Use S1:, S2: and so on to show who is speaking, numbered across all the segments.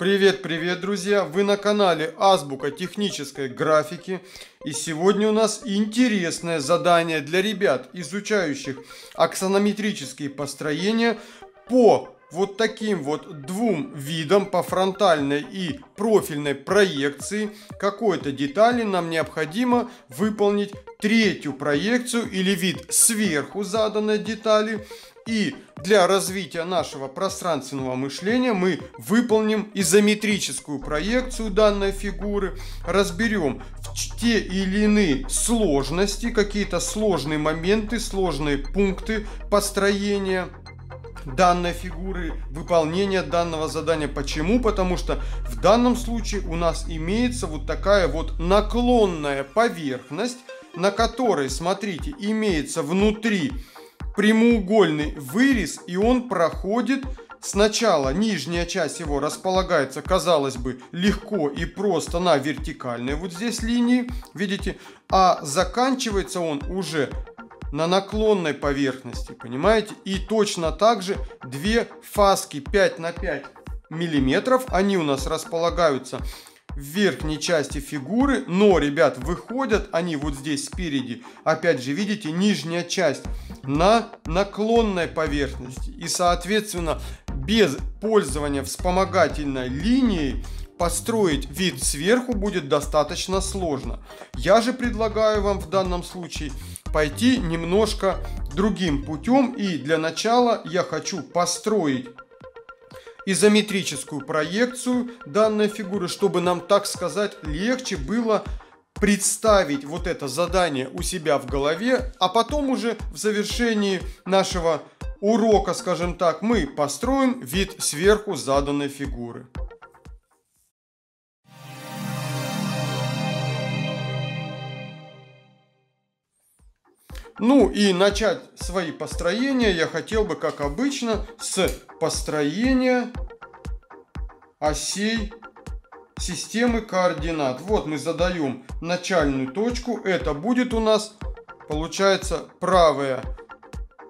S1: Привет, привет, друзья! Вы на канале Азбука технической графики. И сегодня у нас интересное задание для ребят, изучающих аксонометрические построения по вот таким вот двум видам по фронтальной и профильной проекции какой-то детали нам необходимо выполнить третью проекцию или вид сверху заданной детали – и для развития нашего пространственного мышления мы выполним изометрическую проекцию данной фигуры, разберем те или иные сложности, какие-то сложные моменты, сложные пункты построения данной фигуры, выполнения данного задания. Почему? Потому что в данном случае у нас имеется вот такая вот наклонная поверхность, на которой, смотрите, имеется внутри прямоугольный вырез, и он проходит Сначала нижняя часть его располагается, казалось бы, легко и просто на вертикальной вот здесь линии, видите, а заканчивается он уже на наклонной поверхности, понимаете? И точно так же две фаски 5 на 5 миллиметров, они у нас располагаются в верхней части фигуры, но, ребят, выходят они вот здесь спереди, опять же, видите, нижняя часть на наклонной поверхности. И, соответственно, без пользования вспомогательной линией построить вид сверху будет достаточно сложно. Я же предлагаю вам в данном случае пойти немножко другим путем. И для начала я хочу построить изометрическую проекцию данной фигуры, чтобы нам, так сказать, легче было представить вот это задание у себя в голове, а потом уже в завершении нашего урока, скажем так, мы построим вид сверху заданной фигуры. Ну и начать свои построения я хотел бы, как обычно, с построения осей системы координат. Вот мы задаем начальную точку. Это будет у нас, получается, правая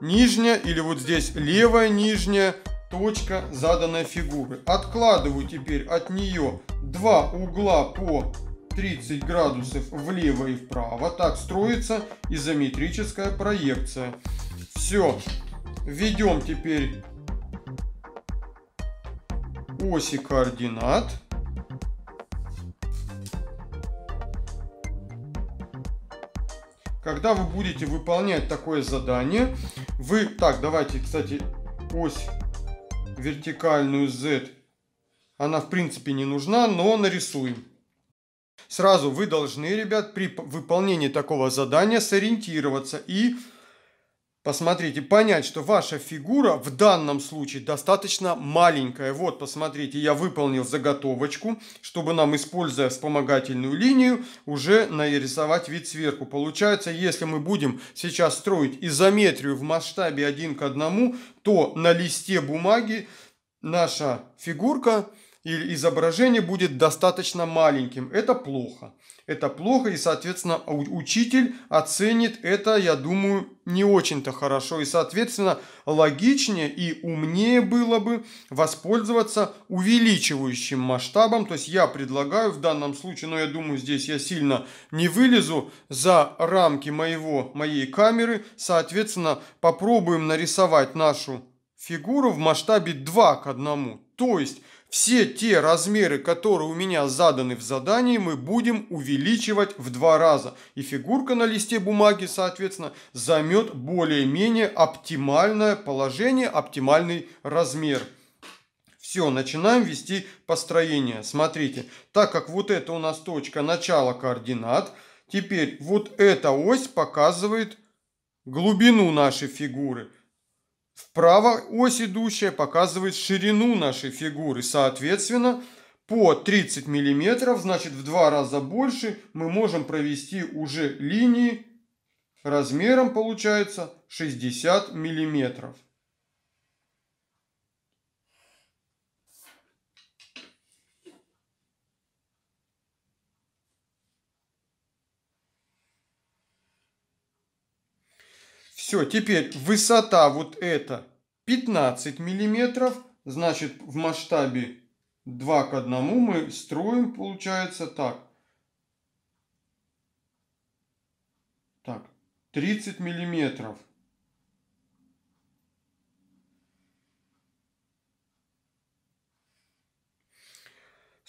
S1: нижняя или вот здесь левая нижняя точка заданной фигуры. Откладываю теперь от нее два угла по 30 градусов влево и вправо. Так строится изометрическая проекция. Все. Введем теперь оси координат. Когда вы будете выполнять такое задание, вы... Так, давайте, кстати, ось вертикальную Z, она в принципе не нужна, но нарисуем. Сразу вы должны, ребят, при выполнении такого задания сориентироваться и посмотрите, понять, что ваша фигура в данном случае достаточно маленькая. Вот, посмотрите, я выполнил заготовочку, чтобы нам, используя вспомогательную линию, уже нарисовать вид сверху. Получается, если мы будем сейчас строить изометрию в масштабе один к одному, то на листе бумаги наша фигурка и изображение будет достаточно маленьким. Это плохо. Это плохо, и, соответственно, учитель оценит это, я думаю, не очень-то хорошо. И, соответственно, логичнее и умнее было бы воспользоваться увеличивающим масштабом. То есть я предлагаю в данном случае, но я думаю, здесь я сильно не вылезу за рамки моего, моей камеры. Соответственно, попробуем нарисовать нашу фигуру в масштабе 2 к 1. То есть все те размеры, которые у меня заданы в задании, мы будем увеличивать в два раза. И фигурка на листе бумаги, соответственно, займет более-менее оптимальное положение, оптимальный размер. Все, начинаем вести построение. Смотрите, так как вот это у нас точка начала координат, теперь вот эта ось показывает глубину нашей фигуры – Вправо ось идущая показывает ширину нашей фигуры, соответственно, по 30 мм, значит в два раза больше мы можем провести уже линии размером получается 60 миллиметров. Все, теперь высота вот это 15 миллиметров. Значит, в масштабе 2 к 1 мы строим, получается, так. Так, 30 миллиметров.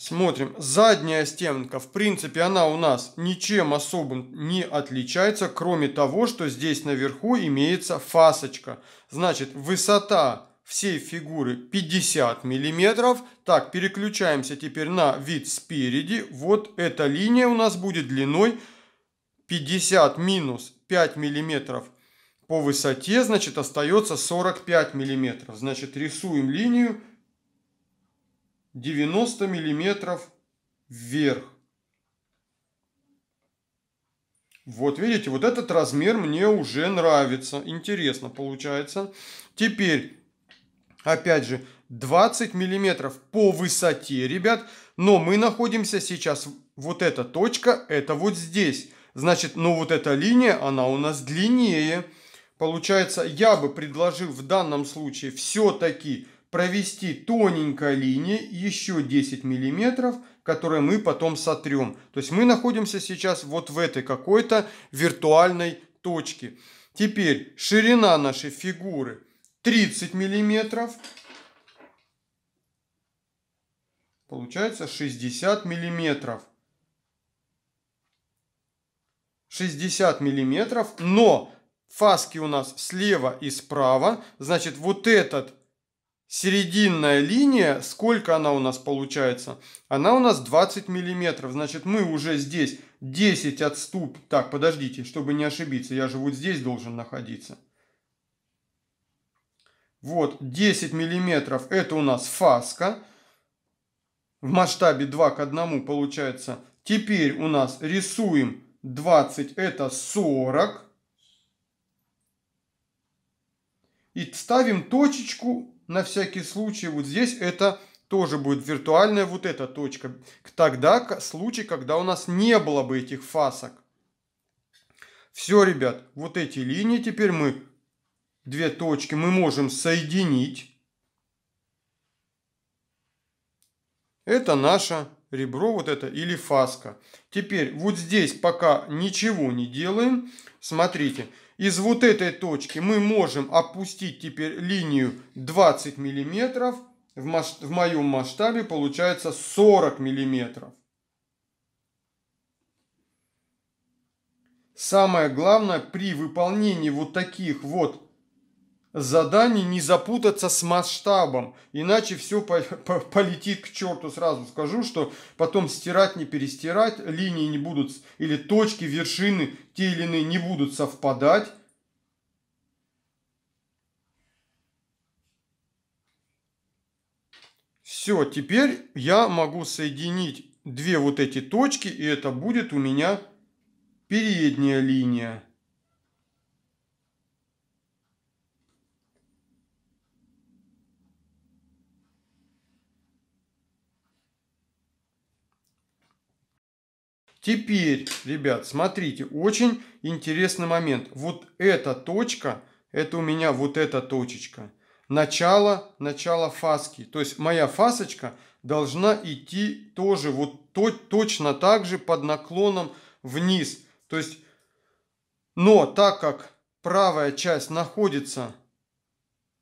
S1: Смотрим. Задняя стенка, в принципе, она у нас ничем особым не отличается, кроме того, что здесь наверху имеется фасочка. Значит, высота всей фигуры 50 миллиметров. Так, переключаемся теперь на вид спереди. Вот эта линия у нас будет длиной 50 минус 5 миллиметров по высоте, значит, остается 45 миллиметров. Значит, рисуем линию 90 миллиметров вверх. Вот видите, вот этот размер мне уже нравится. Интересно получается. Теперь, опять же, 20 миллиметров по высоте, ребят. Но мы находимся сейчас, вот эта точка, это вот здесь. Значит, ну вот эта линия, она у нас длиннее. Получается, я бы предложил в данном случае все-таки провести тоненькая линия еще 10 миллиметров, которые мы потом сотрем. То есть мы находимся сейчас вот в этой какой-то виртуальной точке. Теперь ширина нашей фигуры 30 миллиметров. Получается 60 миллиметров. 60 миллиметров, но фаски у нас слева и справа. Значит, вот этот серединная линия, сколько она у нас получается? Она у нас 20 миллиметров, значит мы уже здесь 10 отступ, так, подождите, чтобы не ошибиться, я же вот здесь должен находиться. Вот, 10 миллиметров, это у нас фаска, в масштабе 2 к 1 получается. Теперь у нас рисуем 20, это 40. И ставим точечку на всякий случай вот здесь это тоже будет виртуальная вот эта точка. Тогда случай, когда у нас не было бы этих фасок. Все, ребят, вот эти линии теперь мы, две точки, мы можем соединить. Это наше ребро, вот это, или фаска. Теперь вот здесь пока ничего не делаем. Смотрите, из вот этой точки мы можем опустить теперь линию 20 миллиметров. В, в моем масштабе получается 40 миллиметров. Самое главное при выполнении вот таких вот задание не запутаться с масштабом, иначе все по по полетит к черту. Сразу скажу, что потом стирать, не перестирать, линии не будут, или точки, вершины те или иные не будут совпадать. Все, теперь я могу соединить две вот эти точки, и это будет у меня передняя линия. Теперь, ребят, смотрите, очень интересный момент. Вот эта точка, это у меня вот эта точечка. Начало, начало фаски. То есть моя фасочка должна идти тоже вот то, точно так же под наклоном вниз. То есть, но так как правая часть находится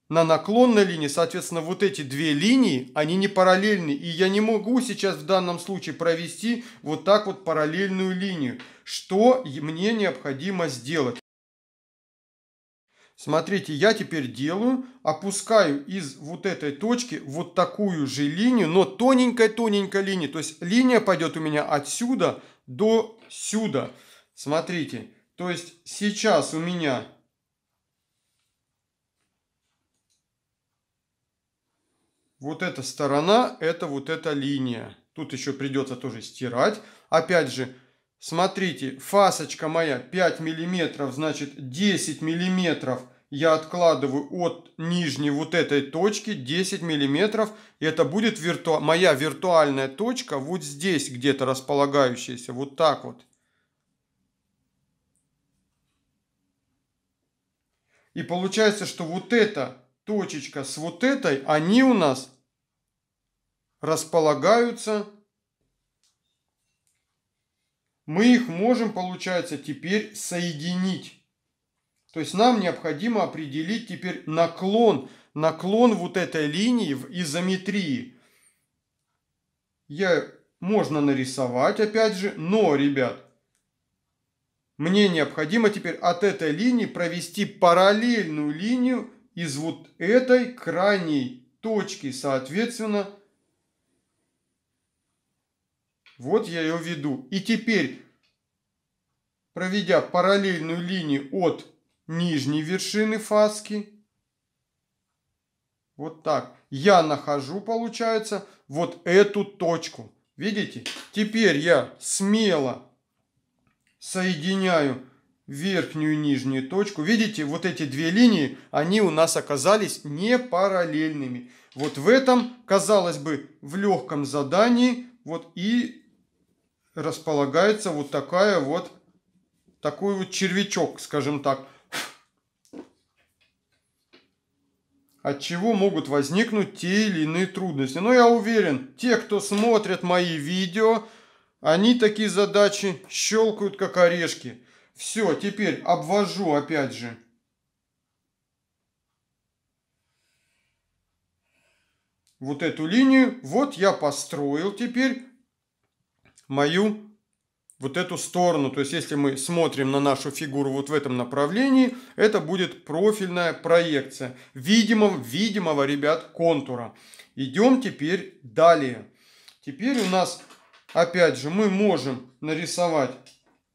S1: на наклонной линии, соответственно, вот эти две линии, они не параллельны. И я не могу сейчас в данном случае провести вот так вот параллельную линию. Что мне необходимо сделать? Смотрите, я теперь делаю, опускаю из вот этой точки вот такую же линию, но тоненькая-тоненькая линия. То есть линия пойдет у меня отсюда до сюда. Смотрите, то есть сейчас у меня вот эта сторона, это вот эта линия. Тут еще придется тоже стирать. Опять же, смотрите, фасочка моя 5 миллиметров, значит 10 миллиметров я откладываю от нижней вот этой точки 10 миллиметров. и Это будет вирту... моя виртуальная точка вот здесь где-то располагающаяся, вот так вот. И получается, что вот эта точечка с вот этой, они у нас располагаются. Мы их можем, получается, теперь соединить. То есть нам необходимо определить теперь наклон, наклон вот этой линии в изометрии. Я, можно нарисовать, опять же, но, ребят, мне необходимо теперь от этой линии провести параллельную линию из вот этой крайней точки, соответственно, вот я ее веду. И теперь, проведя параллельную линию от нижней вершины фаски, вот так, я нахожу, получается, вот эту точку. Видите? Теперь я смело соединяю верхнюю и нижнюю точку. Видите, вот эти две линии, они у нас оказались не параллельными. Вот в этом, казалось бы, в легком задании вот и располагается вот такая вот, такой вот червячок, скажем так. От чего могут возникнуть те или иные трудности. Но я уверен, те, кто смотрят мои видео, они такие задачи щелкают как орешки. Все, теперь обвожу опять же. Вот эту линию. Вот я построил теперь мою вот эту сторону. То есть, если мы смотрим на нашу фигуру вот в этом направлении, это будет профильная проекция видимого, видимого, ребят, контура. Идем теперь далее. Теперь у нас, опять же, мы можем нарисовать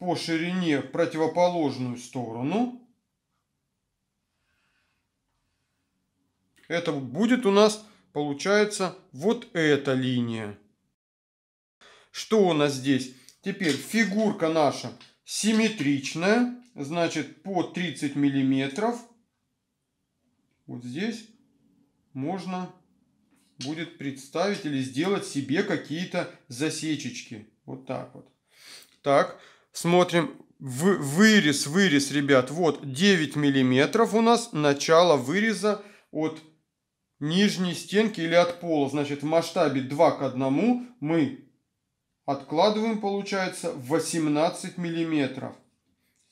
S1: по ширине в противоположную сторону. Это будет у нас, получается, вот эта линия. Что у нас здесь? Теперь фигурка наша симметричная, значит по 30 миллиметров. Вот здесь можно будет представить или сделать себе какие-то засечечки. Вот так вот. Так, Смотрим в, вырез, вырез, ребят. Вот 9 миллиметров у нас начало выреза от нижней стенки или от пола. Значит, в масштабе 2 к 1 мы откладываем, получается, 18 миллиметров.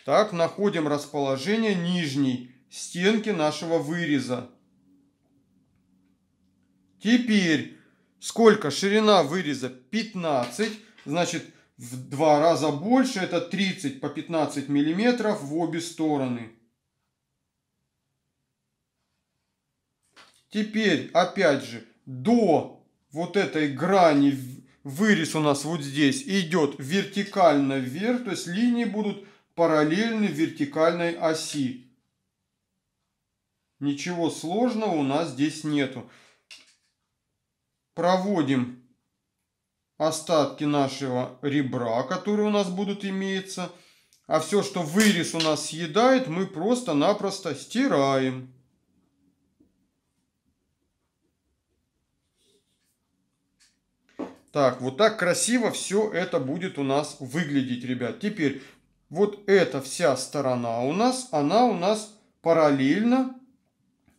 S1: Так, находим расположение нижней стенки нашего выреза. Теперь, сколько? Ширина выреза 15. Значит, в два раза больше, это 30 по 15 миллиметров в обе стороны. Теперь, опять же, до вот этой грани вырез у нас вот здесь идет вертикально вверх, то есть линии будут параллельны вертикальной оси. Ничего сложного у нас здесь нету. Проводим остатки нашего ребра, которые у нас будут имеется, А все, что вырез у нас съедает, мы просто-напросто стираем. Так, вот так красиво все это будет у нас выглядеть, ребят. Теперь вот эта вся сторона у нас, она у нас параллельно,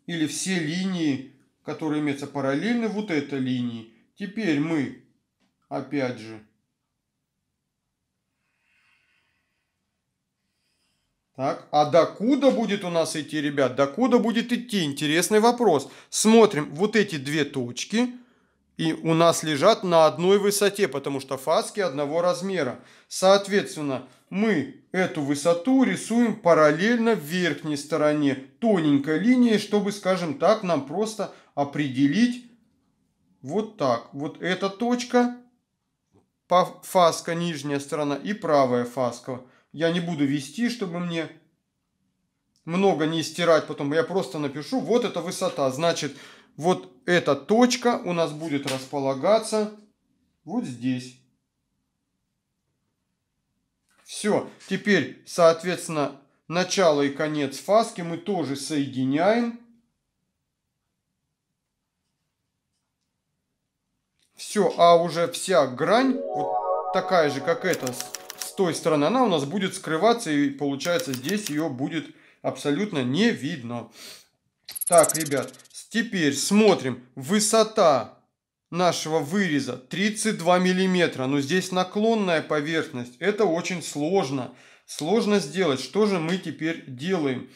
S1: или все линии, которые имеются параллельны вот этой линии. Теперь мы опять же. Так, а докуда будет у нас идти, ребят? Докуда будет идти? Интересный вопрос. Смотрим, вот эти две точки и у нас лежат на одной высоте, потому что фаски одного размера. Соответственно, мы эту высоту рисуем параллельно верхней стороне тоненькой линией, чтобы, скажем так, нам просто определить вот так. Вот эта точка фаска нижняя сторона и правая фаска. Я не буду вести, чтобы мне много не стирать потом. Я просто напишу, вот эта высота. Значит, вот эта точка у нас будет располагаться вот здесь. Все, теперь, соответственно, начало и конец фаски мы тоже соединяем. Все, а уже вся грань, вот такая же, как эта, с, с той стороны, она у нас будет скрываться, и получается здесь ее будет абсолютно не видно. Так, ребят, теперь смотрим. Высота нашего выреза 32 миллиметра. Но здесь наклонная поверхность. Это очень сложно. Сложно сделать. Что же мы теперь делаем?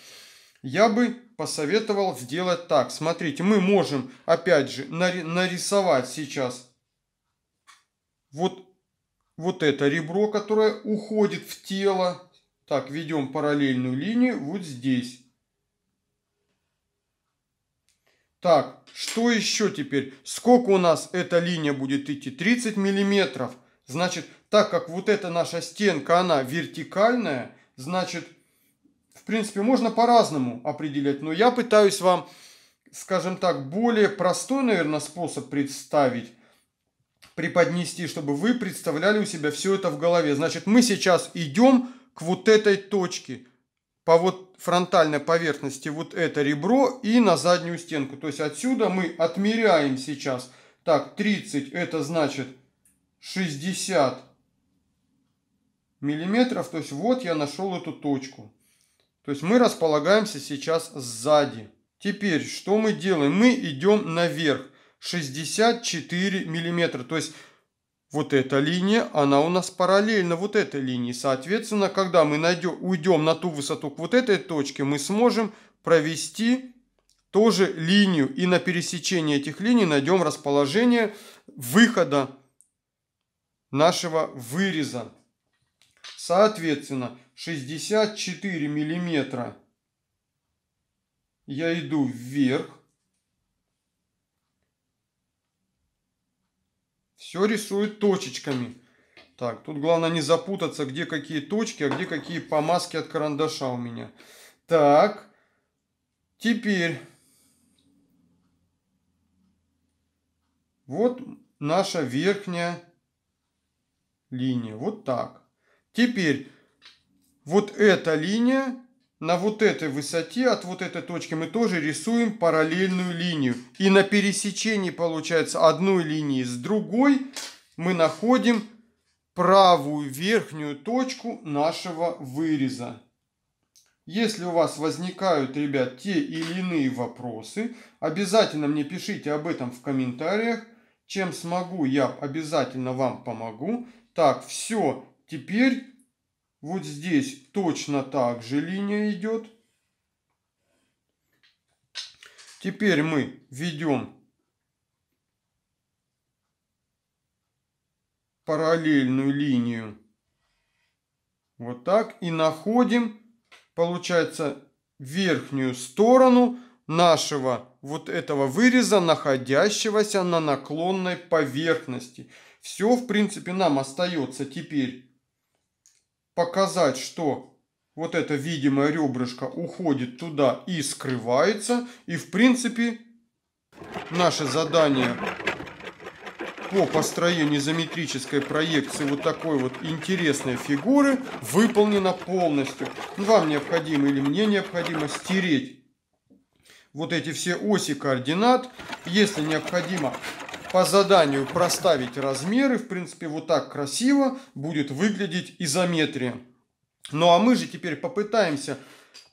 S1: Я бы посоветовал сделать так. Смотрите, мы можем опять же нарисовать сейчас вот, вот это ребро, которое уходит в тело. Так, ведем параллельную линию вот здесь. Так, что еще теперь? Сколько у нас эта линия будет идти? 30 миллиметров. Значит, так как вот эта наша стенка, она вертикальная, значит, в принципе, можно по-разному определять. Но я пытаюсь вам, скажем так, более простой, наверное, способ представить преподнести, чтобы вы представляли у себя все это в голове. Значит, мы сейчас идем к вот этой точке, по вот фронтальной поверхности вот это ребро и на заднюю стенку. То есть отсюда мы отмеряем сейчас. Так, 30 это значит 60 миллиметров. То есть вот я нашел эту точку. То есть мы располагаемся сейчас сзади. Теперь что мы делаем? Мы идем наверх. 64 миллиметра. То есть вот эта линия, она у нас параллельна вот этой линии. Соответственно, когда мы найдем, уйдем на ту высоту к вот этой точке, мы сможем провести тоже линию. И на пересечении этих линий найдем расположение выхода нашего выреза. Соответственно, 64 миллиметра я иду вверх. Все рисует точечками. Так, тут главное не запутаться, где какие точки, а где какие помазки от карандаша у меня. Так, теперь... Вот наша верхняя линия. Вот так. Теперь вот эта линия на вот этой высоте, от вот этой точки мы тоже рисуем параллельную линию. И на пересечении, получается, одной линии с другой мы находим правую верхнюю точку нашего выреза. Если у вас возникают, ребят, те или иные вопросы, обязательно мне пишите об этом в комментариях. Чем смогу, я обязательно вам помогу. Так, все, теперь вот здесь точно так же линия идет. Теперь мы ведем параллельную линию. Вот так. И находим, получается, верхнюю сторону нашего вот этого выреза, находящегося на наклонной поверхности. Все, в принципе, нам остается теперь показать, что вот это видимое ребрышко уходит туда и скрывается. И в принципе наше задание по построению изометрической проекции вот такой вот интересной фигуры выполнено полностью. Ну, вам необходимо или мне необходимо стереть вот эти все оси координат. Если необходимо по заданию проставить размеры. В принципе, вот так красиво будет выглядеть изометрия. Ну а мы же теперь попытаемся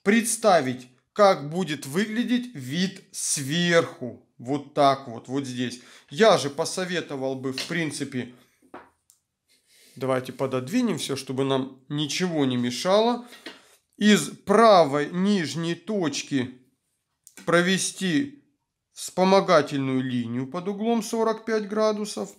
S1: представить, как будет выглядеть вид сверху. Вот так вот, вот здесь. Я же посоветовал бы, в принципе, давайте пододвинем все, чтобы нам ничего не мешало. Из правой нижней точки провести вспомогательную линию под углом 45 градусов.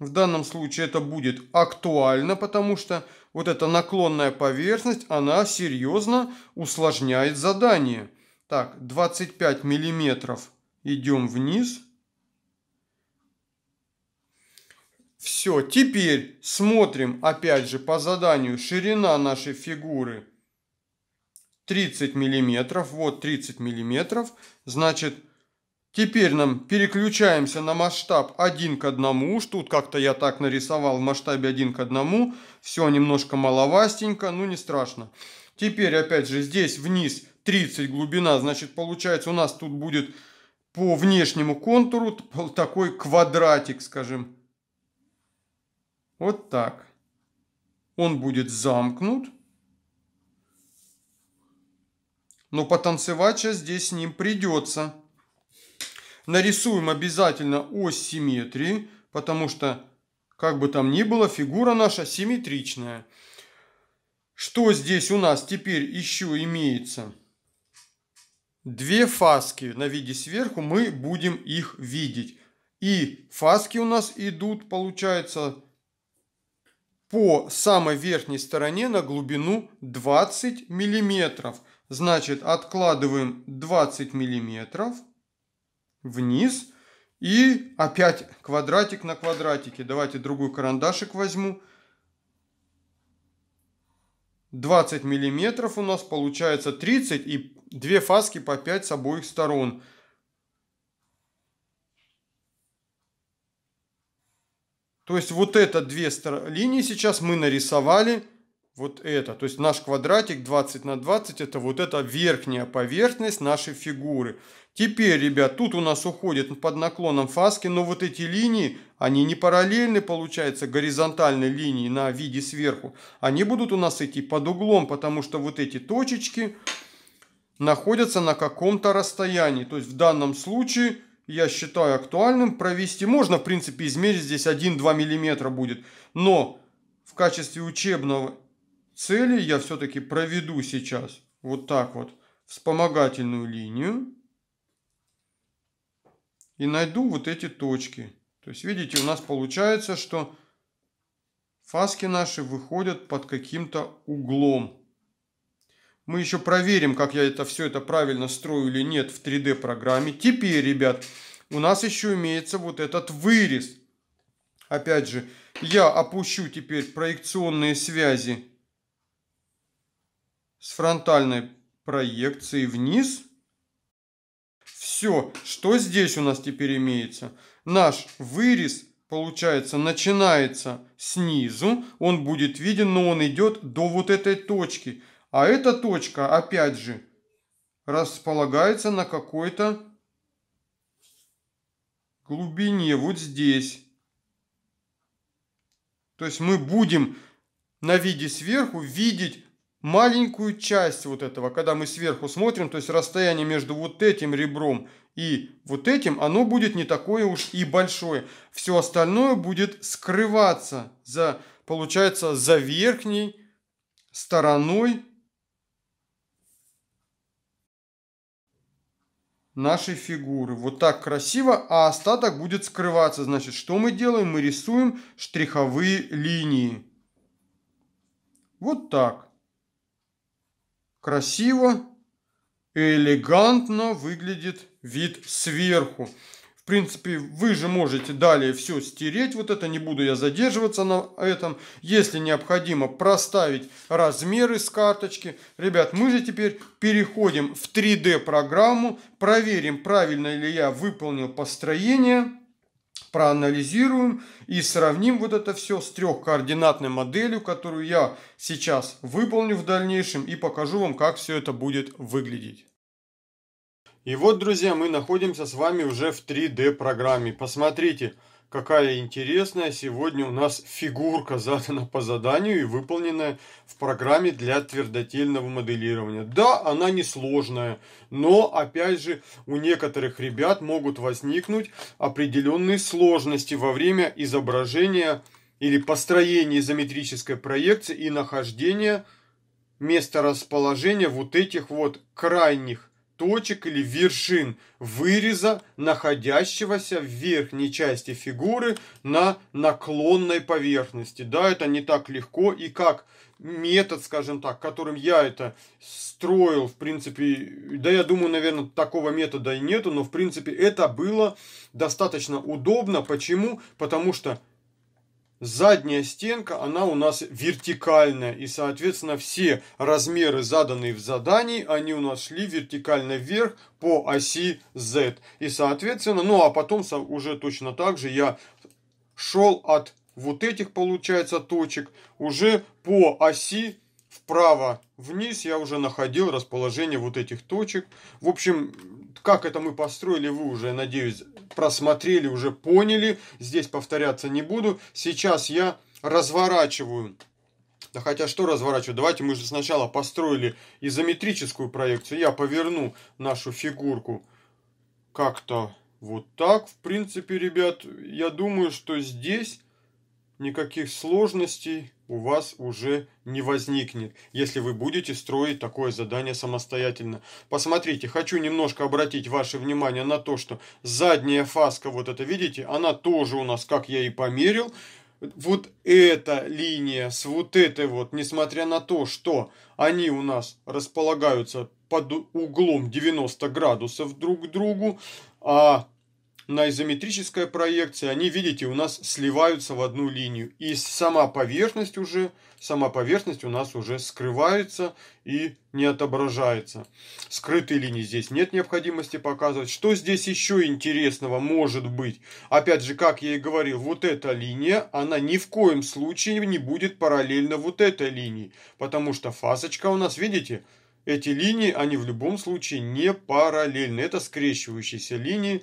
S1: В данном случае это будет актуально, потому что вот эта наклонная поверхность, она серьезно усложняет задание. Так, 25 миллиметров идем вниз. Все, теперь смотрим опять же по заданию ширина нашей фигуры 30 миллиметров, вот 30 миллиметров, значит, Теперь нам переключаемся на масштаб 1 к 1. Тут как-то я так нарисовал в масштабе 1 к 1. Все немножко маловастенько, ну не страшно. Теперь опять же здесь вниз 30 глубина. Значит получается у нас тут будет по внешнему контуру такой квадратик, скажем. Вот так. Он будет замкнут. но потанцевать сейчас здесь с ним придется. Нарисуем обязательно ось симметрии, потому что, как бы там ни было, фигура наша симметричная. Что здесь у нас теперь еще имеется? Две фаски на виде сверху, мы будем их видеть. И фаски у нас идут, получается, по самой верхней стороне на глубину 20 миллиметров – Значит, откладываем 20 миллиметров вниз и опять квадратик на квадратике. Давайте другой карандашик возьму. 20 миллиметров у нас получается 30 и две фаски по 5 с обоих сторон. То есть вот это две линии сейчас мы нарисовали вот это. То есть наш квадратик 20 на 20 это вот эта верхняя поверхность нашей фигуры. Теперь, ребят, тут у нас уходит под наклоном фаски, но вот эти линии, они не параллельны, получается, горизонтальной линии на виде сверху. Они будут у нас идти под углом, потому что вот эти точечки находятся на каком-то расстоянии. То есть в данном случае я считаю актуальным провести. Можно, в принципе, измерить здесь 1-2 миллиметра будет, но в качестве учебного цели я все-таки проведу сейчас вот так вот вспомогательную линию и найду вот эти точки. То есть, видите, у нас получается, что фаски наши выходят под каким-то углом. Мы еще проверим, как я это все это правильно строю или нет в 3D программе. Теперь, ребят, у нас еще имеется вот этот вырез. Опять же, я опущу теперь проекционные связи с фронтальной проекцией вниз. Все, что здесь у нас теперь имеется? Наш вырез, получается, начинается снизу, он будет виден, но он идет до вот этой точки. А эта точка, опять же, располагается на какой-то глубине, вот здесь. То есть мы будем на виде сверху видеть маленькую часть вот этого, когда мы сверху смотрим, то есть расстояние между вот этим ребром и вот этим, оно будет не такое уж и большое. Все остальное будет скрываться за, получается, за верхней стороной нашей фигуры. Вот так красиво, а остаток будет скрываться. Значит, что мы делаем? Мы рисуем штриховые линии. Вот так красиво и элегантно выглядит вид сверху. В принципе, вы же можете далее все стереть, вот это не буду я задерживаться на этом. Если необходимо проставить размеры с карточки. Ребят, мы же теперь переходим в 3D программу, проверим правильно ли я выполнил построение проанализируем и сравним вот это все с трехкоординатной моделью, которую я сейчас выполню в дальнейшем и покажу вам, как все это будет выглядеть. И вот, друзья, мы находимся с вами уже в 3D программе. Посмотрите, какая интересная сегодня у нас фигурка задана по заданию и выполненная в программе для твердотельного моделирования. Да, она несложная, но опять же у некоторых ребят могут возникнуть определенные сложности во время изображения или построения изометрической проекции и нахождения месторасположения вот этих вот крайних точек или вершин выреза, находящегося в верхней части фигуры на наклонной поверхности. Да, это не так легко. И как метод, скажем так, которым я это строил, в принципе, да я думаю, наверное, такого метода и нету, но в принципе это было достаточно удобно. Почему? Потому что задняя стенка, она у нас вертикальная, и, соответственно, все размеры, заданные в задании, они у нас шли вертикально вверх по оси Z. И, соответственно, ну, а потом уже точно так же я шел от вот этих, получается, точек уже по оси вправо вниз я уже находил расположение вот этих точек. В общем, как это мы построили, вы уже, надеюсь, просмотрели, уже поняли. Здесь повторяться не буду. Сейчас я разворачиваю да хотя что разворачиваю? Давайте мы же сначала построили изометрическую проекцию. Я поверну нашу фигурку как-то вот так. В принципе, ребят, я думаю, что здесь никаких сложностей у вас уже не возникнет, если вы будете строить такое задание самостоятельно. Посмотрите, хочу немножко обратить ваше внимание на то, что задняя фаска, вот это видите, она тоже у нас, как я и померил, вот эта линия с вот этой вот, несмотря на то, что они у нас располагаются под углом 90 градусов друг к другу, а на изометрической проекции, они, видите, у нас сливаются в одну линию. И сама поверхность уже, сама поверхность у нас уже скрывается и не отображается. Скрытые линии здесь нет необходимости показывать. Что здесь еще интересного может быть? Опять же, как я и говорил, вот эта линия, она ни в коем случае не будет параллельно вот этой линии. Потому что фасочка у нас, видите, эти линии, они в любом случае не параллельны. Это скрещивающиеся линии.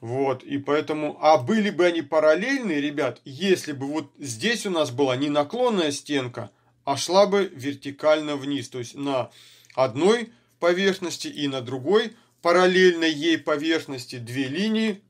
S1: Вот, и поэтому, а были бы они параллельные, ребят, если бы вот здесь у нас была не наклонная стенка, а шла бы вертикально вниз, то есть на одной поверхности и на другой параллельной ей поверхности две линии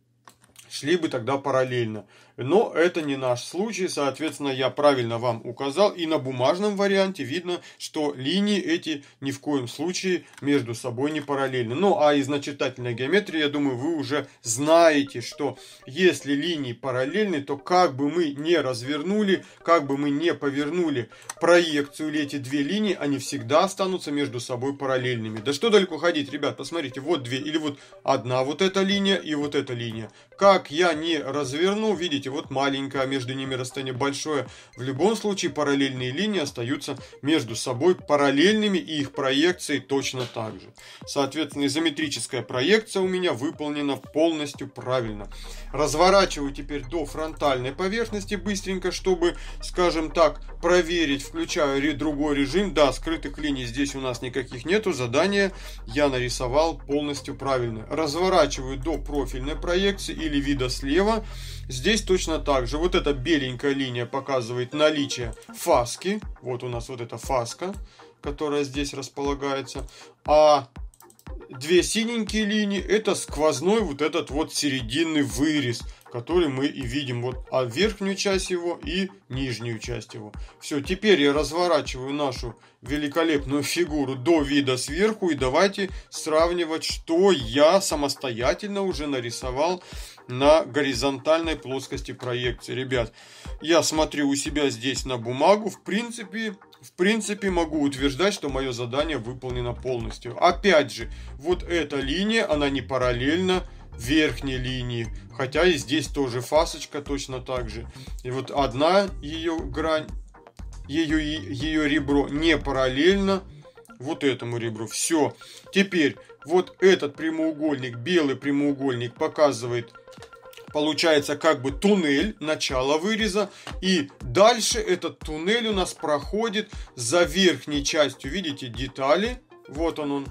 S1: шли бы тогда параллельно. Но это не наш случай, соответственно, я правильно вам указал. И на бумажном варианте видно, что линии эти ни в коем случае между собой не параллельны. Ну, а из начитательной геометрии, я думаю, вы уже знаете, что если линии параллельны, то как бы мы не развернули, как бы мы не повернули проекцию или эти две линии, они всегда останутся между собой параллельными. Да что далеко ходить, ребят, посмотрите, вот две, или вот одна вот эта линия и вот эта линия. Как я не разверну, видите, и вот маленькое, а между ними расстояние большое. В любом случае параллельные линии остаются между собой параллельными и их проекции точно так же. Соответственно, изометрическая проекция у меня выполнена полностью правильно. Разворачиваю теперь до фронтальной поверхности быстренько, чтобы, скажем так, проверить, включаю другой режим. Да, скрытых линий здесь у нас никаких нету. Задание я нарисовал полностью правильно. Разворачиваю до профильной проекции или вида слева. Здесь точно точно так же вот эта беленькая линия показывает наличие фаски. Вот у нас вот эта фаска, которая здесь располагается. А две синенькие линии это сквозной вот этот вот серединный вырез – который мы и видим. Вот а верхнюю часть его и нижнюю часть его. Все, теперь я разворачиваю нашу великолепную фигуру до вида сверху. И давайте сравнивать, что я самостоятельно уже нарисовал на горизонтальной плоскости проекции. Ребят, я смотрю у себя здесь на бумагу. В принципе, в принципе, могу утверждать, что мое задание выполнено полностью. Опять же, вот эта линия, она не параллельна верхней линии. Хотя и здесь тоже фасочка точно так же. И вот одна ее грань, ее, ее ребро не параллельно вот этому ребру. Все. Теперь вот этот прямоугольник, белый прямоугольник показывает получается как бы туннель, начала выреза, и дальше этот туннель у нас проходит за верхней частью, видите, детали, вот он он,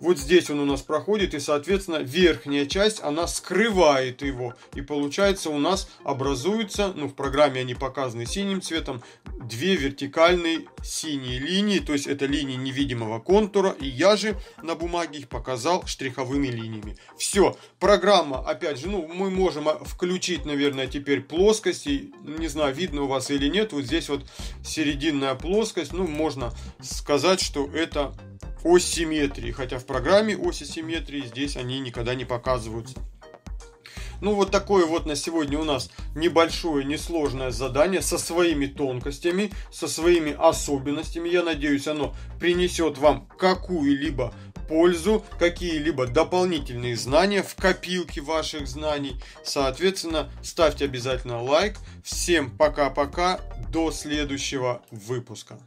S1: вот здесь он у нас проходит, и, соответственно, верхняя часть, она скрывает его. И получается у нас образуется, ну, в программе они показаны синим цветом, две вертикальные синие линии. То есть это линии невидимого контура, и я же на бумаге их показал штриховыми линиями. Все, программа, опять же, ну, мы можем а, включить, наверное, теперь плоскости. Не знаю, видно у вас или нет, вот здесь вот серединная плоскость. Ну, можно сказать, что это ось симметрии, хотя в программе оси симметрии здесь они никогда не показываются. Ну вот такое вот на сегодня у нас небольшое, несложное задание со своими тонкостями, со своими особенностями. Я надеюсь, оно принесет вам какую-либо пользу, какие-либо дополнительные знания в копилке ваших знаний. Соответственно, ставьте обязательно лайк. Всем пока-пока, до следующего выпуска.